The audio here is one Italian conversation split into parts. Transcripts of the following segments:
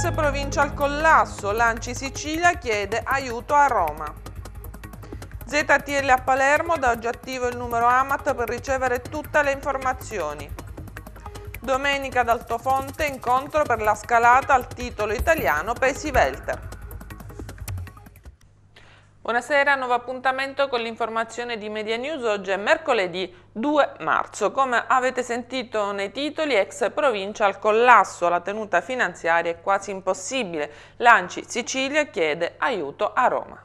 Ex provincia al collasso, Lanci Sicilia chiede aiuto a Roma. ZTL a Palermo, da oggi attivo il numero AMAT per ricevere tutte le informazioni. Domenica d'Altofonte, incontro per la scalata al titolo italiano Paesi Welter. Buonasera, nuovo appuntamento con l'informazione di Media News. Oggi è mercoledì 2 marzo. Come avete sentito nei titoli, ex provincia al collasso, la tenuta finanziaria è quasi impossibile. Lanci Sicilia chiede aiuto a Roma.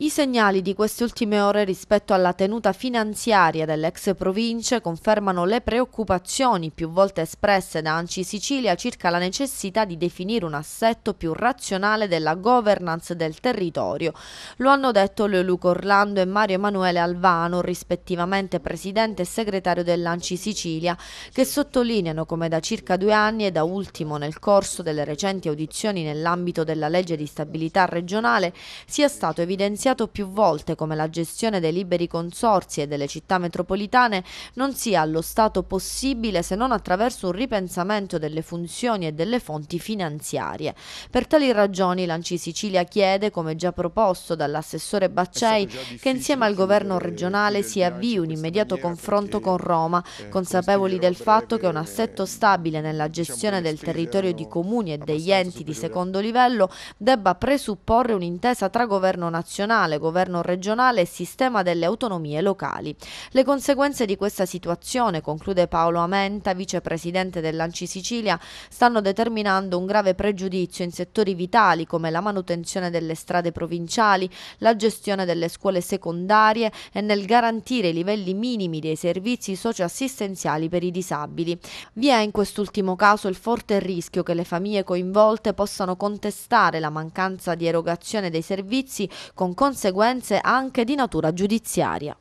I segnali di queste ultime ore rispetto alla tenuta finanziaria dell'ex ex province confermano le preoccupazioni più volte espresse da Anci Sicilia circa la necessità di definire un assetto più razionale della governance del territorio. Lo hanno detto Leoluco Orlando e Mario Emanuele Alvano, rispettivamente presidente e segretario dell'Anci Sicilia, che sottolineano come da circa due anni e da ultimo nel corso delle recenti audizioni nell'ambito della legge di stabilità regionale sia stato evidenziato evidenziato più volte come la gestione dei liberi consorzi e delle città metropolitane non sia allo Stato possibile se non attraverso un ripensamento delle funzioni e delle fonti finanziarie. Per tali ragioni l'Anci Sicilia chiede, come già proposto dall'assessore Baccei, che insieme al governo regionale si avvii un immediato confronto con Roma, consapevoli del fatto che un assetto diciamo stabile nella gestione del territorio di comuni e degli enti di secondo livello debba presupporre un'intesa tra governo nazionale nazionale, governo regionale e sistema delle autonomie locali. Le conseguenze di questa situazione, conclude Paolo Amenta, vicepresidente dell'Anci Sicilia, stanno determinando un grave pregiudizio in settori vitali come la manutenzione delle strade provinciali, la gestione delle scuole secondarie e nel garantire i livelli minimi dei servizi socioassistenziali per i disabili. Vi è in quest'ultimo caso il forte rischio che le famiglie coinvolte possano contestare la mancanza di erogazione dei servizi con conseguenze conseguenze anche di natura giudiziaria.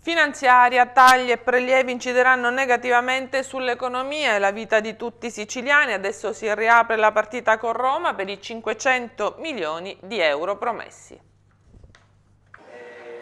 Finanziaria, tagli e prelievi incideranno negativamente sull'economia e la vita di tutti i siciliani. Adesso si riapre la partita con Roma per i 500 milioni di euro promessi.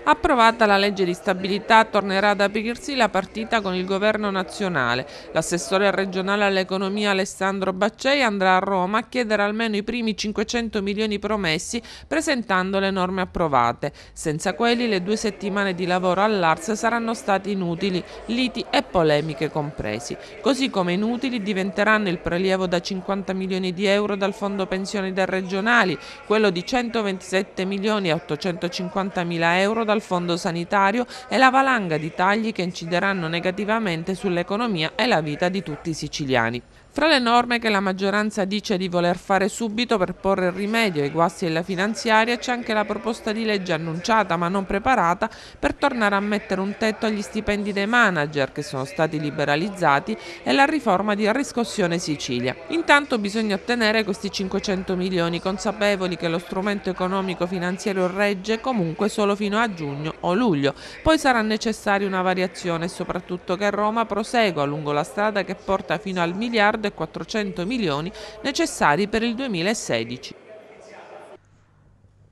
Approvata la legge di stabilità, tornerà ad aprirsi la partita con il governo nazionale. L'assessore regionale all'economia Alessandro Baccei andrà a Roma a chiedere almeno i primi 500 milioni promessi presentando le norme approvate. Senza quelli le due settimane di lavoro all'Ars saranno stati inutili, liti e polemiche compresi. Così come inutili diventeranno il prelievo da 50 milioni di euro dal fondo pensioni del regionali, quello di 127 milioni e 850 mila euro dal fondo sanitario e la valanga di tagli che incideranno negativamente sull'economia e la vita di tutti i siciliani. Fra le norme che la maggioranza dice di voler fare subito per porre rimedio ai guasti della finanziaria c'è anche la proposta di legge annunciata ma non preparata per tornare a mettere un tetto agli stipendi dei manager che sono stati liberalizzati e la riforma di riscossione Sicilia. Intanto bisogna ottenere questi 500 milioni consapevoli che lo strumento economico finanziario regge comunque solo fino a giugno o luglio. Poi sarà necessaria una variazione e soprattutto che Roma prosegua lungo la strada che porta fino al miliardo miliardo e 400 milioni necessari per il 2016.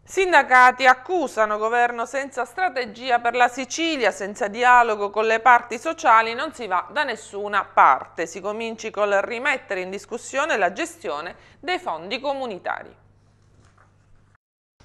Sindacati accusano governo senza strategia per la Sicilia, senza dialogo con le parti sociali, non si va da nessuna parte. Si cominci col rimettere in discussione la gestione dei fondi comunitari.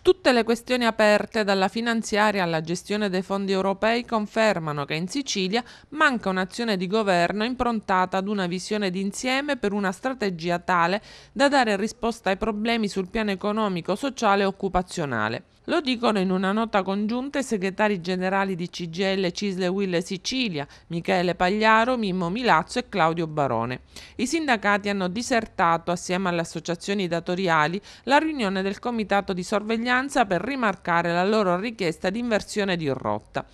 Tutte le questioni aperte dalla finanziaria alla gestione dei fondi europei confermano che in Sicilia manca un'azione di governo improntata ad una visione d'insieme per una strategia tale da dare risposta ai problemi sul piano economico, sociale e occupazionale. Lo dicono in una nota congiunta i segretari generali di CGL Cisle Will Sicilia, Michele Pagliaro, Mimmo Milazzo e Claudio Barone. I sindacati hanno disertato assieme alle associazioni datoriali la riunione del comitato di sorveglianza per rimarcare la loro richiesta di inversione di rotta.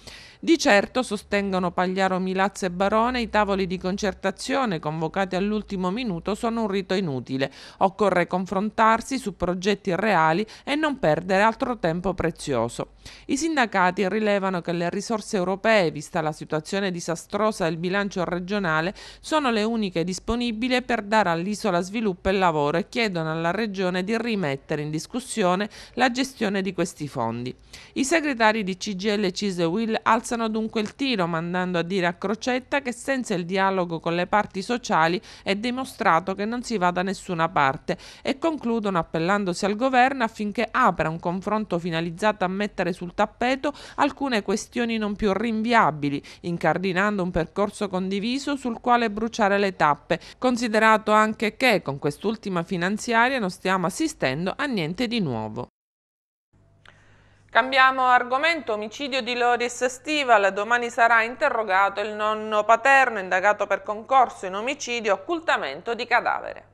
Di certo, sostengono Pagliaro, Milazzo e Barone, i tavoli di concertazione convocati all'ultimo minuto sono un rito inutile. Occorre confrontarsi su progetti reali e non perdere altro tempo tempo prezioso. I sindacati rilevano che le risorse europee, vista la situazione disastrosa del bilancio regionale, sono le uniche disponibili per dare all'isola sviluppo e lavoro e chiedono alla Regione di rimettere in discussione la gestione di questi fondi. I segretari di CGL Cise Will alzano dunque il tiro, mandando a dire a Crocetta che senza il dialogo con le parti sociali è dimostrato che non si va da nessuna parte e concludono appellandosi al governo affinché apra un confronto finale finalizzata a mettere sul tappeto alcune questioni non più rinviabili, incardinando un percorso condiviso sul quale bruciare le tappe, considerato anche che con quest'ultima finanziaria non stiamo assistendo a niente di nuovo. Cambiamo argomento, omicidio di Loris Stival, domani sarà interrogato il nonno paterno indagato per concorso in omicidio e occultamento di cadavere.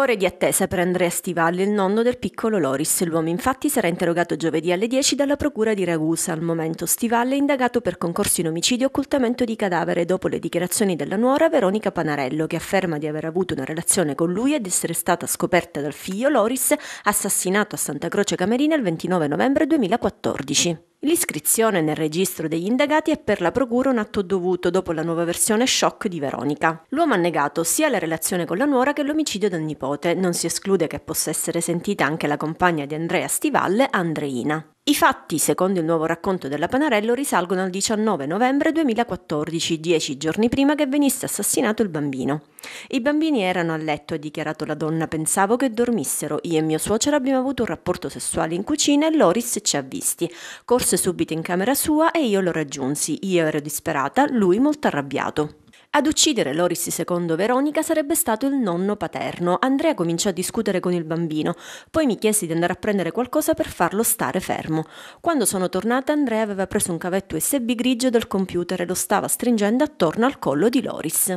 Ore di attesa per Andrea Stivali, il nonno del piccolo Loris. L'uomo infatti sarà interrogato giovedì alle 10 dalla procura di Ragusa. Al momento Stivali è indagato per concorso in omicidio e occultamento di cadavere dopo le dichiarazioni della nuora Veronica Panarello che afferma di aver avuto una relazione con lui ed essere stata scoperta dal figlio Loris assassinato a Santa Croce Camerina il 29 novembre 2014. L'iscrizione nel registro degli indagati è per la Procura un atto dovuto dopo la nuova versione shock di Veronica. L'uomo ha negato sia la relazione con la nuora che l'omicidio del nipote, non si esclude che possa essere sentita anche la compagna di Andrea Stivalle, Andreina. I fatti, secondo il nuovo racconto della Panarello, risalgono al 19 novembre 2014, dieci giorni prima che venisse assassinato il bambino. I bambini erano a letto, ha dichiarato la donna. Pensavo che dormissero. Io e mio suocero abbiamo avuto un rapporto sessuale in cucina e Loris ci ha visti. Corse subito in camera sua e io lo raggiunsi. Io ero disperata, lui molto arrabbiato. Ad uccidere Loris secondo Veronica sarebbe stato il nonno paterno. Andrea cominciò a discutere con il bambino, poi mi chiesi di andare a prendere qualcosa per farlo stare fermo. Quando sono tornata Andrea aveva preso un cavetto USB grigio del computer e lo stava stringendo attorno al collo di Loris.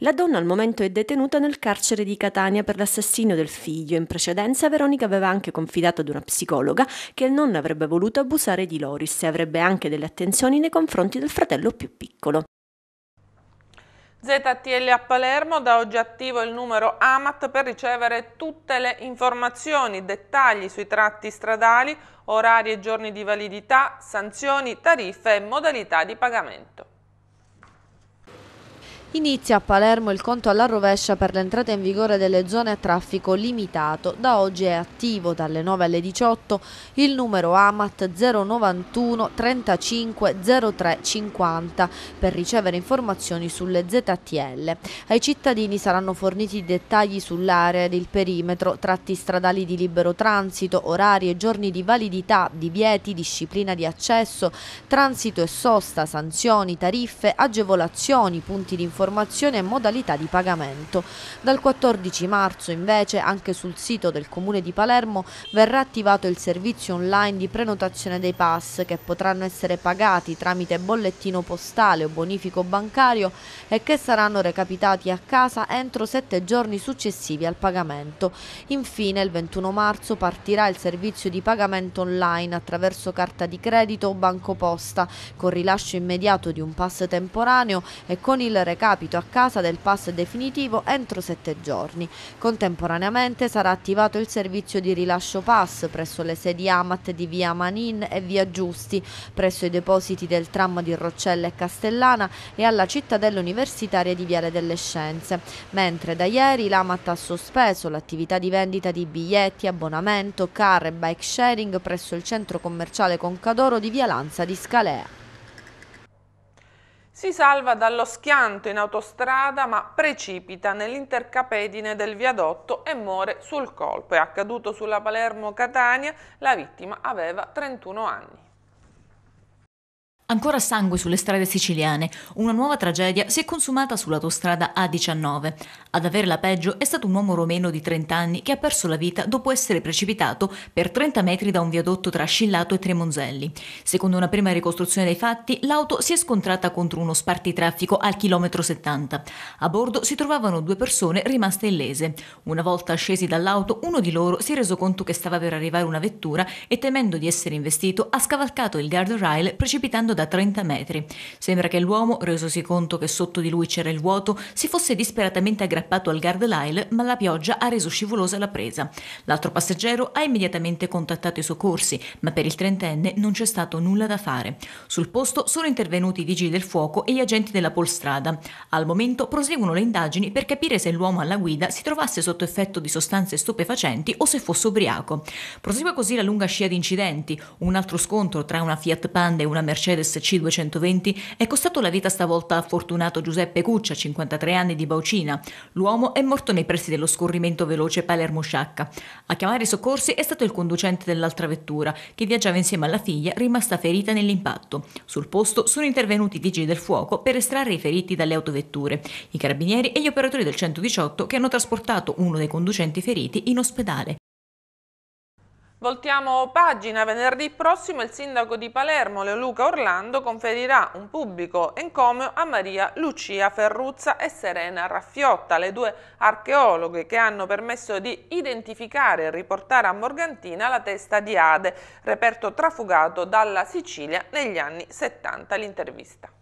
La donna al momento è detenuta nel carcere di Catania per l'assassinio del figlio. In precedenza Veronica aveva anche confidato ad una psicologa che il nonno avrebbe voluto abusare di Loris e avrebbe anche delle attenzioni nei confronti del fratello più piccolo. ZTL a Palermo, da oggi attivo il numero AMAT per ricevere tutte le informazioni, dettagli sui tratti stradali, orari e giorni di validità, sanzioni, tariffe e modalità di pagamento. Inizia a Palermo il conto alla rovescia per l'entrata in vigore delle zone a traffico limitato. Da oggi è attivo dalle 9 alle 18 il numero AMAT 091 35 03 50 per ricevere informazioni sulle ZTL. Ai cittadini saranno forniti dettagli sull'area ed il perimetro, tratti stradali di libero transito, orari e giorni di validità, divieti, disciplina di accesso, transito e sosta, sanzioni, tariffe, agevolazioni, punti di informazione informazioni e modalità di pagamento. Dal 14 marzo invece anche sul sito del Comune di Palermo verrà attivato il servizio online di prenotazione dei pass che potranno essere pagati tramite bollettino postale o bonifico bancario e che saranno recapitati a casa entro sette giorni successivi al pagamento. Infine il 21 marzo partirà il servizio di pagamento online attraverso carta di credito o banco posta con rilascio immediato di un pass temporaneo e con il recapito recapito a casa del pass definitivo entro sette giorni. Contemporaneamente sarà attivato il servizio di rilascio pass presso le sedi AMAT di via Manin e via Giusti, presso i depositi del tram di Roccella e Castellana e alla cittadella universitaria di Viale delle Scienze, mentre da ieri l'AMAT ha sospeso l'attività di vendita di biglietti, abbonamento, car e bike sharing presso il centro commerciale Concadoro di Via Lanza di Scalea. Si salva dallo schianto in autostrada ma precipita nell'intercapedine del viadotto e muore sul colpo. È accaduto sulla Palermo-Catania, la vittima aveva 31 anni. Ancora sangue sulle strade siciliane, una nuova tragedia si è consumata sull'autostrada A19. Ad averla peggio è stato un uomo romeno di 30 anni che ha perso la vita dopo essere precipitato per 30 metri da un viadotto tra Scillato e Tremonzelli. Secondo una prima ricostruzione dei fatti, l'auto si è scontrata contro uno spartitraffico al chilometro 70. A bordo si trovavano due persone rimaste illese. Una volta scesi dall'auto, uno di loro si è reso conto che stava per arrivare una vettura e temendo di essere investito ha scavalcato il guardrail precipitando profondo da 30 metri. Sembra che l'uomo, resosi conto che sotto di lui c'era il vuoto, si fosse disperatamente aggrappato al guardrail, ma la pioggia ha reso scivolosa la presa. L'altro passeggero ha immediatamente contattato i soccorsi, ma per il trentenne non c'è stato nulla da fare. Sul posto sono intervenuti i vigili del fuoco e gli agenti della polstrada. Al momento proseguono le indagini per capire se l'uomo alla guida si trovasse sotto effetto di sostanze stupefacenti o se fosse ubriaco. Prosegue così la lunga scia di incidenti, un altro scontro tra una Fiat Panda e una Mercedes SC 220 è costato la vita stavolta a fortunato Giuseppe Cuccia, 53 anni di Baucina. L'uomo è morto nei pressi dello scorrimento veloce Palermo-Sciacca. A chiamare i soccorsi è stato il conducente dell'altra vettura, che viaggiava insieme alla figlia, rimasta ferita nell'impatto. Sul posto sono intervenuti i vigili del fuoco per estrarre i feriti dalle autovetture, i carabinieri e gli operatori del 118 che hanno trasportato uno dei conducenti feriti in ospedale. Voltiamo pagina, venerdì prossimo il sindaco di Palermo Leo Luca Orlando conferirà un pubblico encomio a Maria Lucia Ferruzza e Serena Raffiotta, le due archeologhe che hanno permesso di identificare e riportare a Morgantina la testa di Ade, reperto trafugato dalla Sicilia negli anni 70. L'intervista.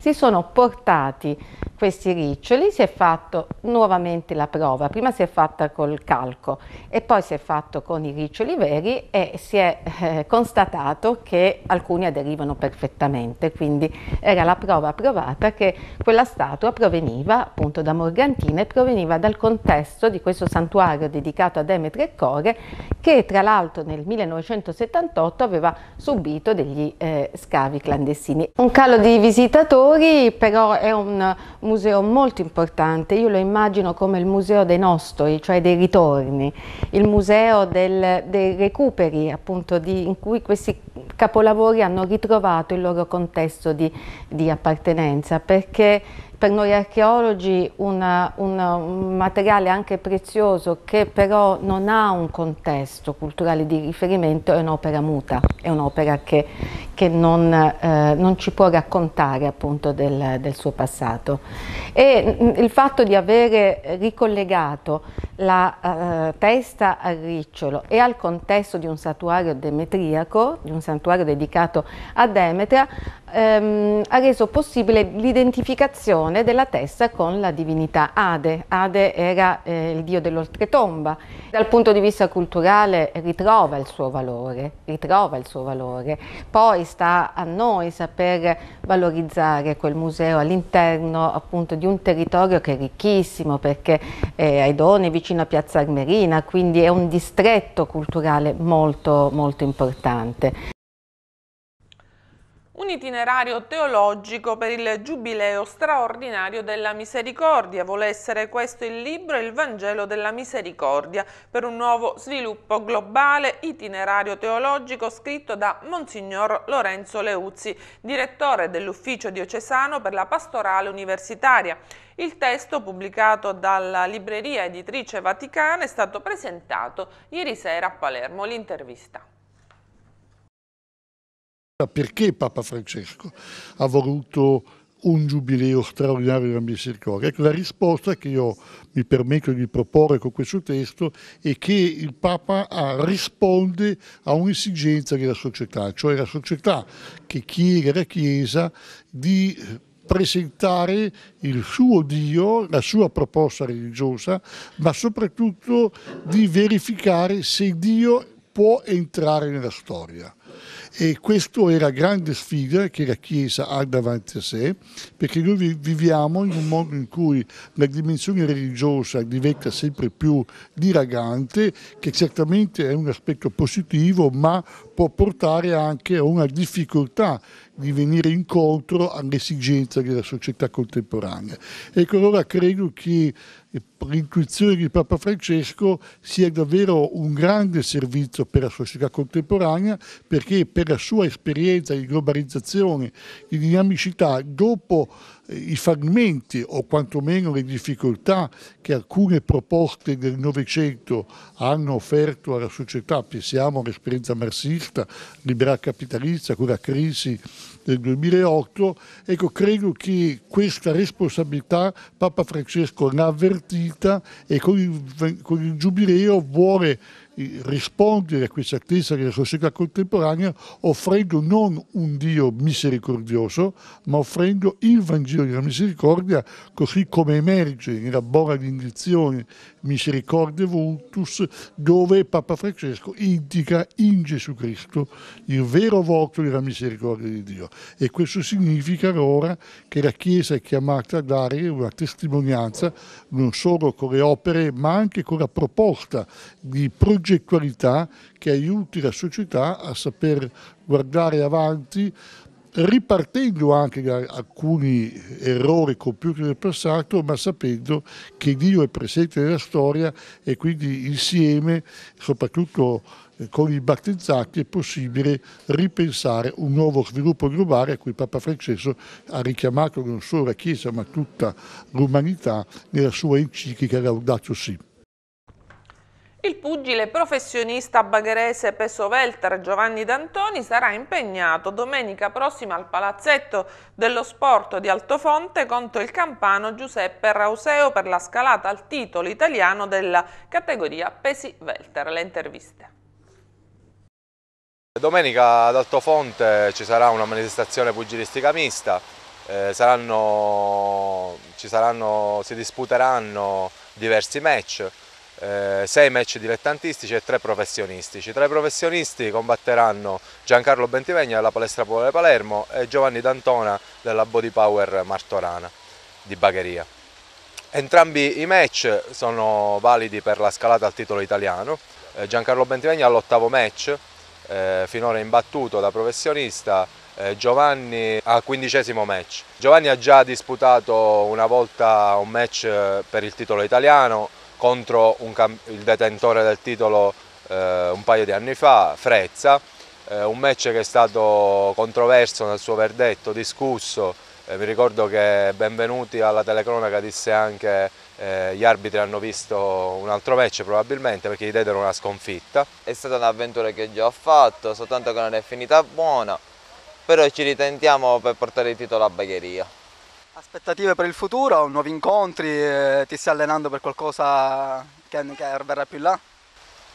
Si sono portati questi riccioli, si è fatto nuovamente la prova, prima si è fatta col calco e poi si è fatto con i riccioli veri e si è eh, constatato che alcuni aderivano perfettamente, quindi era la prova provata che quella statua proveniva appunto da Morgantina e proveniva dal contesto di questo santuario dedicato a Demetri e Core che tra l'altro nel 1978 aveva subito degli eh, scavi clandestini. Un calo di visitatori però è un museo molto importante, io lo immagino come il museo dei nostri, cioè dei ritorni, il museo del, dei recuperi appunto di, in cui questi capolavori hanno ritrovato il loro contesto di, di appartenenza perché per noi archeologi una, un materiale anche prezioso che però non ha un contesto culturale di riferimento, è un'opera muta, è un'opera che, che non, eh, non, ci può raccontare appunto del, del suo passato. E mm, il fatto di avere ricollegato la eh, testa al ricciolo e al contesto di un santuario demetriaco, di un santuario dedicato a Demetra, ehm, ha reso possibile l'identificazione relazione della testa con la divinità Ade. Ade era eh, il dio dell'oltretomba. Dal punto di vista culturale ritrova il suo valore, ritrova il suo valore. Poi sta a noi saper valorizzare quel museo all'interno appunto di un territorio che è ricchissimo perché eh, Aidone è vicino a Piazza Armerina, quindi è un distretto culturale molto molto importante un itinerario teologico per il Giubileo straordinario della misericordia. Vuole essere questo il libro Il Vangelo della misericordia per un nuovo sviluppo globale itinerario teologico scritto da Monsignor Lorenzo Leuzzi, direttore dell'Ufficio diocesano per la pastorale universitaria. Il testo, pubblicato dalla Libreria Editrice Vaticana, è stato presentato ieri sera a Palermo. L'intervista. Perché Papa Francesco ha voluto un giubileo straordinario della misericordia? Ecco, la risposta che io mi permetto di proporre con questo testo è che il Papa risponde a un'esigenza della società, cioè la società che chiede alla Chiesa di presentare il suo Dio, la sua proposta religiosa, ma soprattutto di verificare se Dio può entrare nella storia e è la grande sfida che la Chiesa ha davanti a sé perché noi viviamo in un mondo in cui la dimensione religiosa diventa sempre più diragante che certamente è un aspetto positivo ma può portare anche a una difficoltà di venire incontro alle esigenze della società contemporanea. Ecco allora credo che eh, l'intuizione di Papa Francesco sia davvero un grande servizio per la società contemporanea perché per la sua esperienza di globalizzazione, di dinamicità, dopo i fragmenti o quantomeno le difficoltà che alcune proposte del Novecento hanno offerto alla società, pensiamo all'esperienza marxista, liberal capitalista, quella crisi del 2008, ecco credo che questa responsabilità Papa Francesco l'ha avvertita e con il, con il Giubileo vuole rispondere a questa attesa della società contemporanea offrendo non un Dio misericordioso, ma offrendo il Vangelo della misericordia, così come emerge nella buona indizione Misericordia Vultus, dove Papa Francesco indica in Gesù Cristo il vero volto della misericordia di Dio. E questo significa allora che la Chiesa è chiamata a dare una testimonianza non solo con le opere, ma anche con la proposta di progettare progettualità che aiuti la società a saper guardare avanti ripartendo anche da alcuni errori compiuti nel passato, ma sapendo che Dio è presente nella storia e quindi insieme, soprattutto eh, con i battezzati, è possibile ripensare un nuovo sviluppo globale a cui Papa Francesco ha richiamato non solo la Chiesa, ma tutta l'umanità nella sua enciclica Laudato Si'. Il pugile professionista bagherese peso welter Giovanni D'Antoni sarà impegnato domenica prossima al Palazzetto dello Sport di Altofonte contro il campano Giuseppe Rauseo per la scalata al titolo italiano della categoria pesi welter. Le interviste. Domenica ad Altofonte ci sarà una manifestazione pugilistica mista, eh, saranno, saranno, si disputeranno diversi match eh, sei match dilettantistici e tre professionistici. Tra i professionisti combatteranno Giancarlo Bentivegna della Palestra Popolare Palermo e Giovanni D'Antona della Body Power Martorana di Bagheria. Entrambi i match sono validi per la scalata al titolo italiano. Eh, Giancarlo Bentivegna all'ottavo match, eh, finora imbattuto da professionista, eh, Giovanni al quindicesimo match. Giovanni ha già disputato una volta un match per il titolo italiano, contro il detentore del titolo eh, un paio di anni fa, Frezza, eh, un match che è stato controverso nel suo verdetto, discusso, eh, mi ricordo che benvenuti alla telecronaca disse anche eh, gli arbitri hanno visto un altro match probabilmente perché gli diedero una sconfitta. È stata un'avventura che già ho fatto, soltanto che non è finita buona, però ci ritentiamo per portare il titolo a Bagheria. Aspettative per il futuro, nuovi incontri, eh, ti stai allenando per qualcosa che, che verrà più là?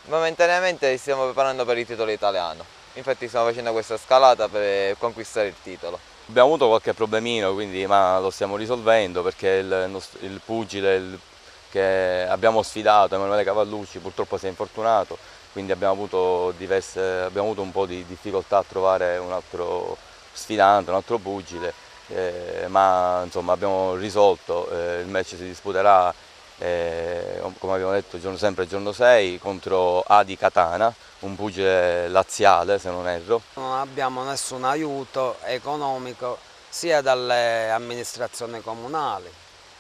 Momentaneamente stiamo preparando per il titolo italiano, infatti stiamo facendo questa scalata per conquistare il titolo. Abbiamo avuto qualche problemino, quindi, ma lo stiamo risolvendo perché il, nostro, il pugile il, che abbiamo sfidato, Emanuele Cavallucci, purtroppo si è infortunato, quindi abbiamo avuto, diverse, abbiamo avuto un po' di difficoltà a trovare un altro sfidante, un altro pugile eh, ma insomma, abbiamo risolto, eh, il match si disputerà eh, come abbiamo detto giorno, sempre giorno 6 contro Adi Catana, un pugile laziale se non erro. Non abbiamo nessun aiuto economico sia dalle amministrazioni comunali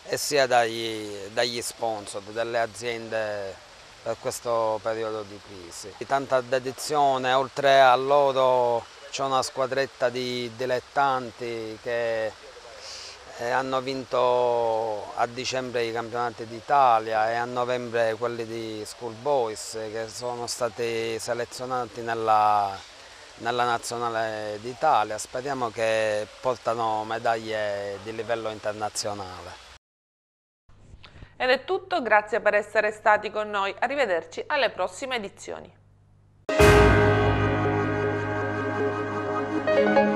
e sia dagli, dagli sponsor, delle aziende per questo periodo di crisi. Tanta dedizione oltre a loro c'è una squadretta di dilettanti che eh, hanno vinto a dicembre i campionati d'Italia e a novembre quelli di School Boys che sono stati selezionati nella, nella nazionale d'Italia. Speriamo che portano medaglie di livello internazionale. Ed è tutto, grazie per essere stati con noi, arrivederci alle prossime edizioni. Thank you.